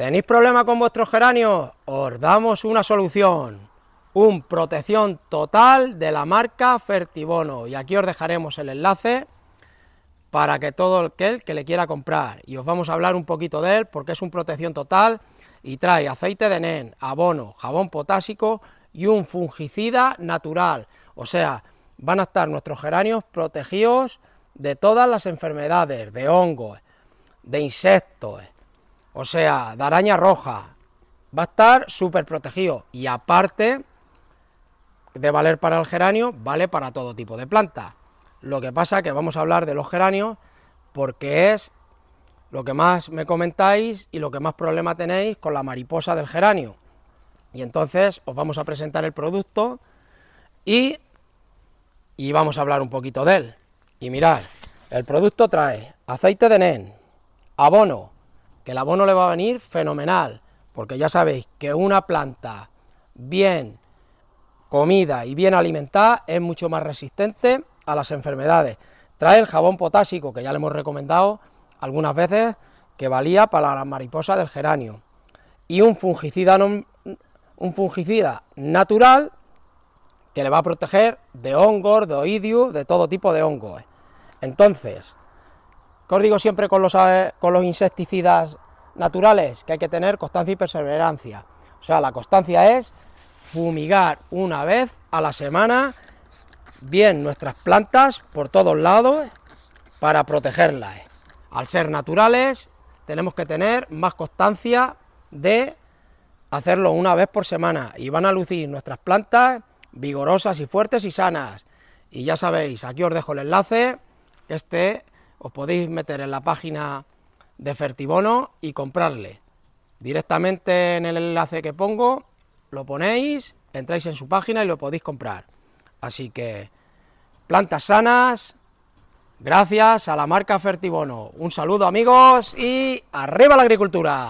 ¿Tenéis problemas con vuestros geranios? Os damos una solución, un protección total de la marca Fertibono y aquí os dejaremos el enlace para que todo aquel que le quiera comprar y os vamos a hablar un poquito de él porque es un protección total y trae aceite de nen, abono, jabón potásico y un fungicida natural, o sea, van a estar nuestros geranios protegidos de todas las enfermedades, de hongos, de insectos, o sea, de araña roja. Va a estar súper protegido. Y aparte de valer para el geranio, vale para todo tipo de planta. Lo que pasa que vamos a hablar de los geranios porque es lo que más me comentáis y lo que más problema tenéis con la mariposa del geranio. Y entonces os vamos a presentar el producto y, y vamos a hablar un poquito de él. Y mirad, el producto trae aceite de nen, abono, el abono le va a venir fenomenal, porque ya sabéis que una planta bien comida y bien alimentada es mucho más resistente a las enfermedades. Trae el jabón potásico, que ya le hemos recomendado algunas veces, que valía para las mariposas del geranio. Y un fungicida, un fungicida natural que le va a proteger de hongos, de oidios, de todo tipo de hongos. Entonces, ¿Qué os digo siempre con los, eh, con los insecticidas naturales? Que hay que tener constancia y perseverancia. O sea, la constancia es fumigar una vez a la semana bien nuestras plantas por todos lados para protegerlas. Al ser naturales tenemos que tener más constancia de hacerlo una vez por semana y van a lucir nuestras plantas vigorosas y fuertes y sanas. Y ya sabéis, aquí os dejo el enlace, este os podéis meter en la página de Fertibono y comprarle. Directamente en el enlace que pongo, lo ponéis, entráis en su página y lo podéis comprar. Así que, plantas sanas, gracias a la marca Fertibono. Un saludo amigos y arriba la agricultura.